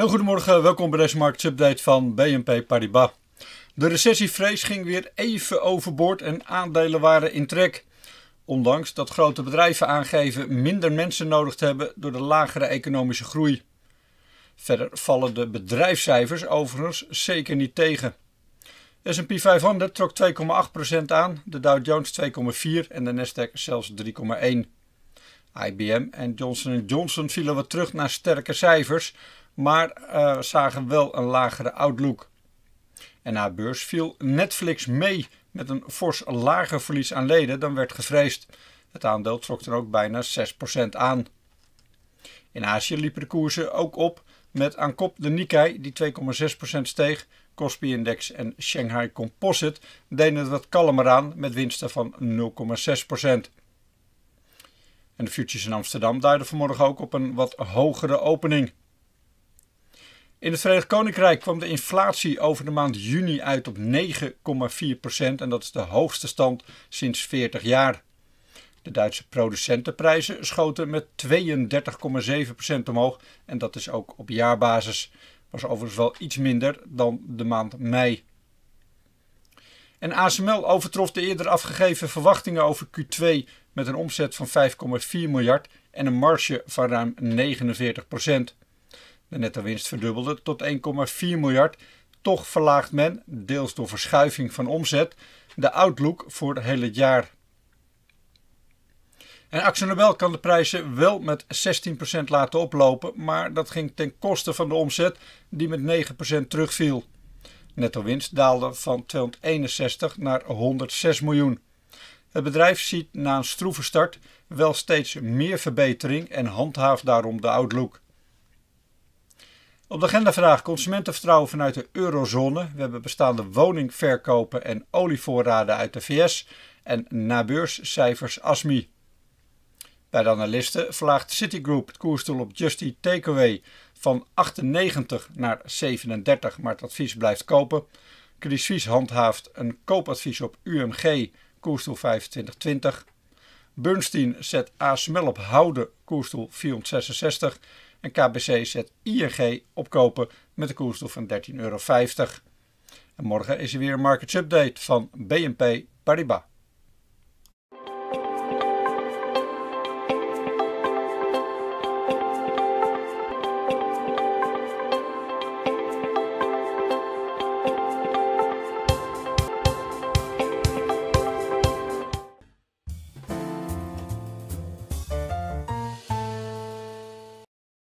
Heel goedemorgen, welkom bij deze marktsupdate van BNP Paribas. De recessievrees ging weer even overboord en aandelen waren in trek. Ondanks dat grote bedrijven aangeven minder mensen nodig te hebben door de lagere economische groei. Verder vallen de bedrijfscijfers overigens zeker niet tegen. S&P 500 trok 2,8% aan, de Dow Jones 2,4% en de Nasdaq zelfs 3,1%. IBM en Johnson Johnson vielen weer terug naar sterke cijfers, maar eh, zagen wel een lagere outlook. En na beurs viel Netflix mee met een fors lager verlies aan leden dan werd gevreesd. Het aandeel trok er ook bijna 6% aan. In Azië liepen de koersen ook op met aan kop de Nikkei die 2,6% steeg. Kospi Index en Shanghai Composite deden het wat kalmer aan met winsten van 0,6%. En de futures in Amsterdam duiden vanmorgen ook op een wat hogere opening. In het Verenigd Koninkrijk kwam de inflatie over de maand juni uit op 9,4 en dat is de hoogste stand sinds 40 jaar. De Duitse producentenprijzen schoten met 32,7 omhoog en dat is ook op jaarbasis. Was overigens wel iets minder dan de maand mei. En ASML overtrof de eerder afgegeven verwachtingen over Q2 met een omzet van 5,4 miljard en een marge van ruim 49 de netto-winst verdubbelde tot 1,4 miljard. Toch verlaagt men, deels door verschuiving van omzet, de outlook voor het hele jaar. En Axel Nobel kan de prijzen wel met 16% laten oplopen, maar dat ging ten koste van de omzet die met 9% terugviel. Netto winst daalde van 261 naar 106 miljoen. Het bedrijf ziet na een stroeve start wel steeds meer verbetering en handhaaft daarom de outlook. Op de agenda vandaag consumentenvertrouwen vanuit de eurozone. We hebben bestaande woningverkopen en olievoorraden uit de VS en nabeurscijfers ASMI. Bij de analisten verlaagt Citigroup het koersdoel op Justy Takeaway van 98 naar 37, maar het advies blijft kopen. Credit Suisse handhaaft een koopadvies op UMG, koersdoel 2520. Bernstein zet ASML op houden, koersdoel 466. En KBC zet ING opkopen met een koersdoel van 13,50 euro. En morgen is er weer een markets update van BNP Paribas.